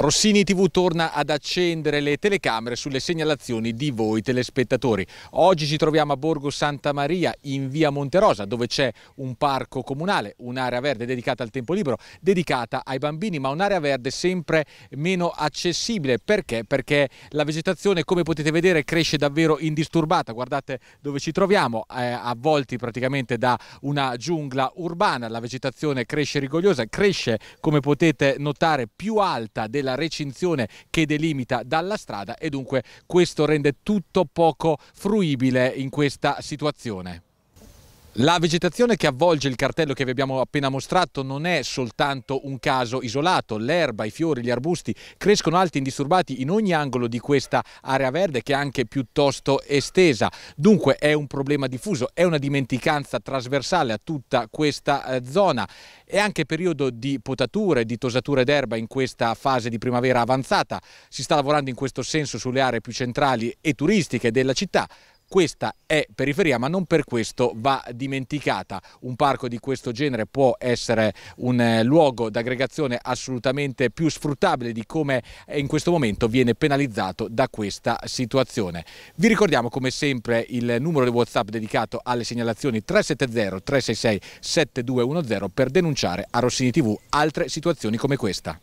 Rossini TV torna ad accendere le telecamere sulle segnalazioni di voi telespettatori. Oggi ci troviamo a Borgo Santa Maria in via Monterosa dove c'è un parco comunale, un'area verde dedicata al tempo libero, dedicata ai bambini, ma un'area verde sempre meno accessibile. Perché? Perché la vegetazione come potete vedere cresce davvero indisturbata. Guardate dove ci troviamo, eh, avvolti praticamente da una giungla urbana. La vegetazione cresce rigogliosa, cresce come potete notare più alta della della recinzione che delimita dalla strada e dunque questo rende tutto poco fruibile in questa situazione. La vegetazione che avvolge il cartello che vi abbiamo appena mostrato non è soltanto un caso isolato, l'erba, i fiori, gli arbusti crescono alti e indisturbati in ogni angolo di questa area verde che è anche piuttosto estesa, dunque è un problema diffuso, è una dimenticanza trasversale a tutta questa eh, zona, è anche periodo di potature, di tosature d'erba in questa fase di primavera avanzata, si sta lavorando in questo senso sulle aree più centrali e turistiche della città, questa è periferia ma non per questo va dimenticata. Un parco di questo genere può essere un eh, luogo d'aggregazione assolutamente più sfruttabile di come in questo momento viene penalizzato da questa situazione. Vi ricordiamo come sempre il numero di Whatsapp dedicato alle segnalazioni 370 366 7210 per denunciare a Rossini TV altre situazioni come questa.